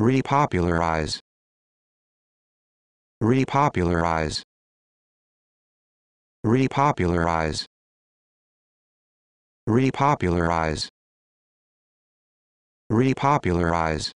repopularize repopularize repopularize repopularize repopularize